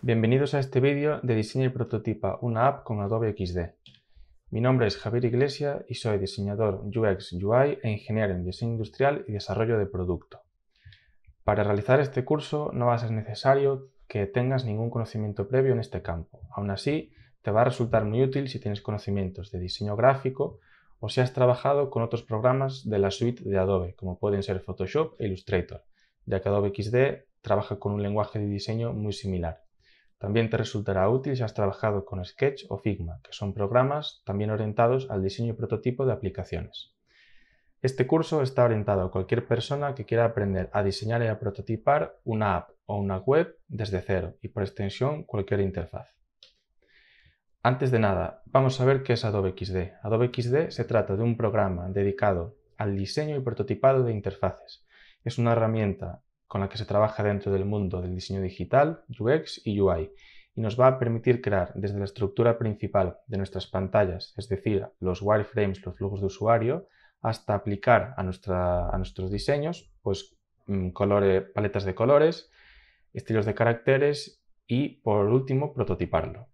Bienvenidos a este vídeo de diseño y prototipa una app con Adobe XD. Mi nombre es Javier Iglesia y soy diseñador UX UI e ingeniero en diseño industrial y desarrollo de producto. Para realizar este curso no va a ser necesario que tengas ningún conocimiento previo en este campo. Aún así, te va a resultar muy útil si tienes conocimientos de diseño gráfico o si has trabajado con otros programas de la suite de Adobe, como pueden ser Photoshop e Illustrator, ya que Adobe XD trabaja con un lenguaje de diseño muy similar. También te resultará útil si has trabajado con Sketch o Figma, que son programas también orientados al diseño y prototipo de aplicaciones. Este curso está orientado a cualquier persona que quiera aprender a diseñar y a prototipar una app o una web desde cero y por extensión cualquier interfaz. Antes de nada, vamos a ver qué es Adobe XD. Adobe XD se trata de un programa dedicado al diseño y prototipado de interfaces. Es una herramienta con la que se trabaja dentro del mundo del diseño digital, UX y UI, y nos va a permitir crear desde la estructura principal de nuestras pantallas, es decir, los wireframes, los flujos de usuario, hasta aplicar a, nuestra, nuestros diseños pues, mm, paletas de colores, estilos de caracteres y, por último, prototiparlo.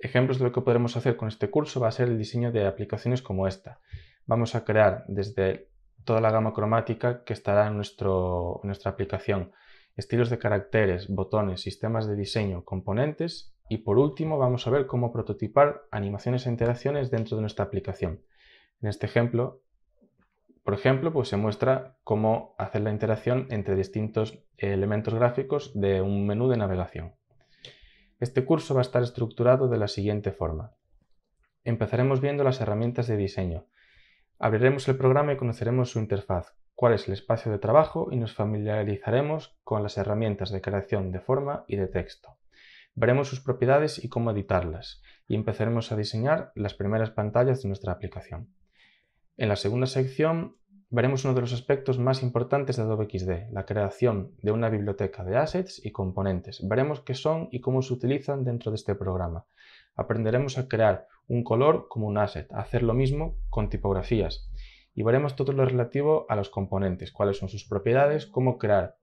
Ejemplos de lo que podremos hacer con este curso va a ser el diseño de aplicaciones como esta. Vamos a crear desde toda la gama cromática que estará en, nuestro, nuestra aplicación. Estilos de caracteres, botones, sistemas de diseño, componentes y por último vamos a ver cómo prototipar animaciones e interacciones dentro de nuestra aplicación. En este ejemplo, por ejemplo, pues se muestra cómo hacer la interacción entre distintos elementos gráficos de un menú de navegación. Este curso va a estar estructurado de la siguiente forma. Empezaremos viendo las herramientas de diseño, Abriremos el programa y conoceremos su interfaz, cuál es el espacio de trabajo y nos familiarizaremos con las herramientas de creación de forma y de texto. Veremos sus propiedades y cómo editarlas, y empezaremos a diseñar las primeras pantallas de nuestra aplicación. En la segunda sección veremos uno de los aspectos más importantes de Adobe XD, la creación de una biblioteca de assets y componentes. Veremos qué son y cómo se utilizan dentro de este programa. Aprenderemos a crear un color como un asset, hacer lo mismo con tipografías. Y veremos todo lo relativo a los componentes, cuáles son sus propiedades, cómo crear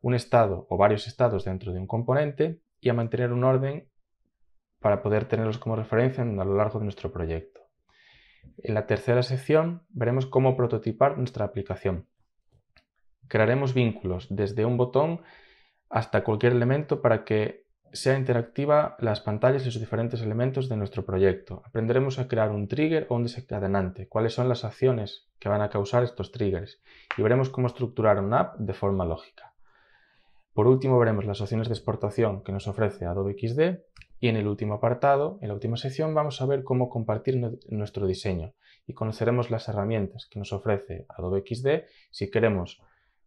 un estado o varios estados dentro de un componente y a mantener un orden para poder tenerlos como referencia a lo largo de nuestro proyecto. En la tercera sección veremos cómo prototipar nuestra aplicación. Crearemos vínculos desde un botón hasta cualquier elemento para que sea interactiva las pantallas y sus diferentes elementos de nuestro proyecto. Aprenderemos a crear un trigger o un desencadenante, cuáles son las acciones que van a causar estos triggers y veremos cómo estructurar una app de forma lógica. Por último veremos las opciones de exportación que nos ofrece Adobe XD y en el último apartado, en la última sección, vamos a ver cómo compartir nuestro diseño y conoceremos las herramientas que nos ofrece Adobe XD si queremos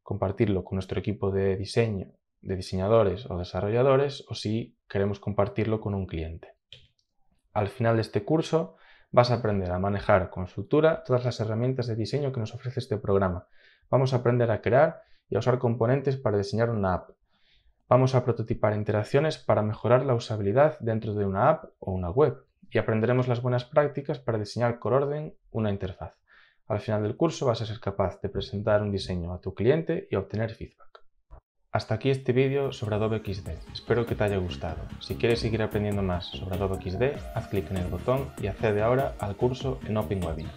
compartirlo con nuestro equipo de diseño de diseñadores o desarrolladores o si queremos compartirlo con un cliente. Al final de este curso vas a aprender a manejar con estructura todas las herramientas de diseño que nos ofrece este programa. Vamos a aprender a crear y a usar componentes para diseñar una app. Vamos a prototipar interacciones para mejorar la usabilidad dentro de una app o una web y aprenderemos las buenas prácticas para diseñar con orden una interfaz. Al final del curso vas a ser capaz de presentar un diseño a tu cliente y obtener feedback. Hasta aquí este vídeo sobre Adobe XD, espero que te haya gustado. Si quieres seguir aprendiendo más sobre Adobe XD, haz clic en el botón y accede ahora al curso en openweb